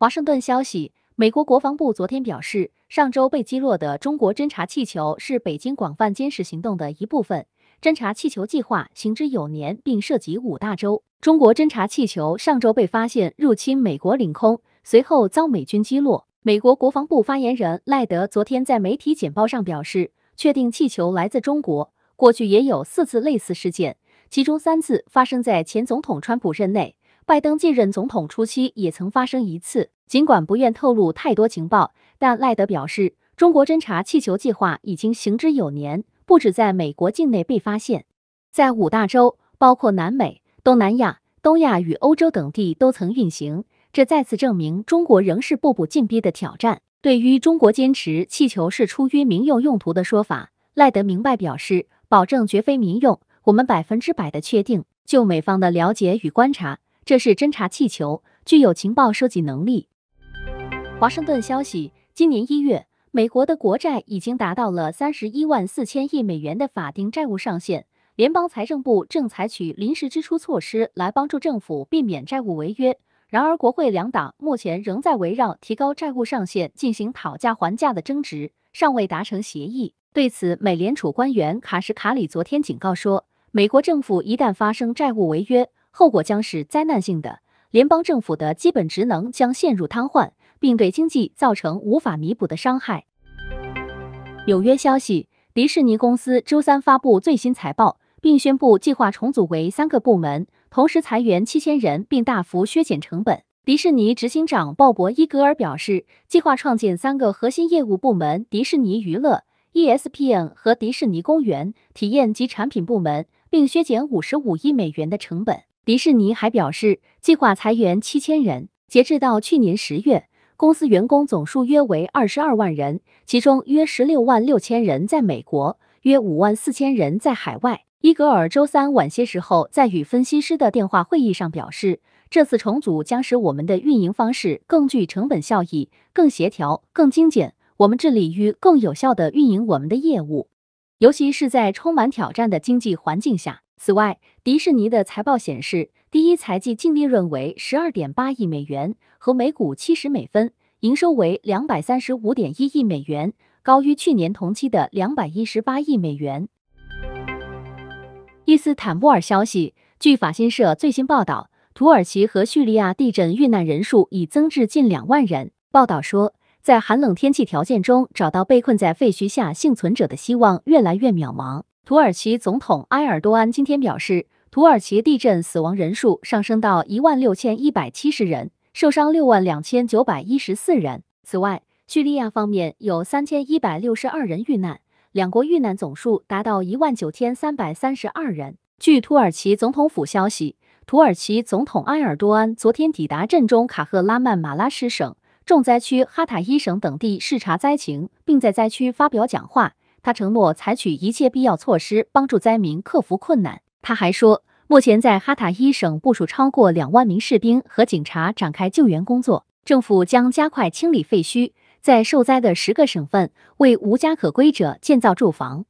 华盛顿消息：美国国防部昨天表示，上周被击落的中国侦察气球是北京广泛监视行动的一部分。侦察气球计划行之有年，并涉及五大洲。中国侦察气球上周被发现入侵美国领空，随后遭美军击落。美国国防部发言人赖德昨天在媒体简报上表示，确定气球来自中国。过去也有四次类似事件，其中三次发生在前总统川普任内。拜登继任总统初期也曾发生一次。尽管不愿透露太多情报，但赖德表示，中国侦察气球计划已经行之有年，不止在美国境内被发现，在五大洲，包括南美、东南亚、东亚与欧洲等地都曾运行。这再次证明，中国仍是步步紧逼的挑战。对于中国坚持气球是出于民用用途的说法，赖德明白表示，保证绝非民用，我们百分之百的确定。就美方的了解与观察。这是侦察气球，具有情报收集能力。华盛顿消息：今年一月，美国的国债已经达到了三十一万四千亿美元的法定债务上限。联邦财政部正采取临时支出措施来帮助政府避免债务违约。然而，国会两党目前仍在围绕提高债务上限进行讨价还价的争执，尚未达成协议。对此，美联储官员卡什卡里昨天警告说，美国政府一旦发生债务违约，后果将是灾难性的，联邦政府的基本职能将陷入瘫痪，并对经济造成无法弥补的伤害。纽约消息，迪士尼公司周三发布最新财报，并宣布计划重组为三个部门，同时裁员七千人，并大幅削减成本。迪士尼执行长鲍勃·伊格尔表示，计划创建三个核心业务部门：迪士尼娱乐、ESPN 和迪士尼公园体验及产品部门，并削减五十五亿美元的成本。迪士尼还表示，计划裁员七千人。截至到去年十月，公司员工总数约为二十二万人，其中约十六万六千人在美国，约五万四千人在海外。伊格尔周三晚些时候在与分析师的电话会议上表示，这次重组将使我们的运营方式更具成本效益、更协调、更精简。我们致力于更有效的运营我们的业务，尤其是在充满挑战的经济环境下。此外，迪士尼的财报显示，第一财季净利润为十二点八亿美元和每股七十美分，营收为两百三十五点一亿美元，高于去年同期的两百一十八亿美元。伊斯坦布尔消息，据法新社最新报道，土耳其和叙利亚地震遇难人数已增至近两万人。报道说，在寒冷天气条件中找到被困在废墟下幸存者的希望越来越渺茫。土耳其总统埃尔多安今天表示，土耳其地震死亡人数上升到一万六千一百七十人，受伤六万两千九百一十四人。此外，叙利亚方面有三千一百六十二人遇难，两国遇难总数达到一万九千三百三十二人。据土耳其总统府消息，土耳其总统埃尔多安昨天抵达震中卡赫拉曼马拉什省重灾区哈塔伊省等地视察灾情，并在灾区发表讲话。他承诺采取一切必要措施帮助灾民克服困难。他还说，目前在哈塔伊省部署超过两万名士兵和警察展开救援工作。政府将加快清理废墟，在受灾的十个省份为无家可归者建造住房。